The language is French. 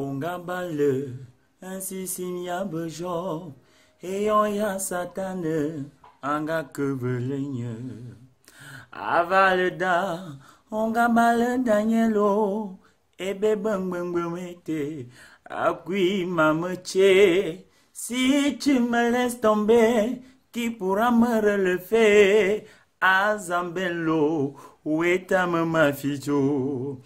On le, ainsi et on y a satane angakevelenye avaleda le danielo ebe à ben, ben, ben, qui m'a mameche si tu me laisses tomber qui pourra me relever azambelo où est ma fille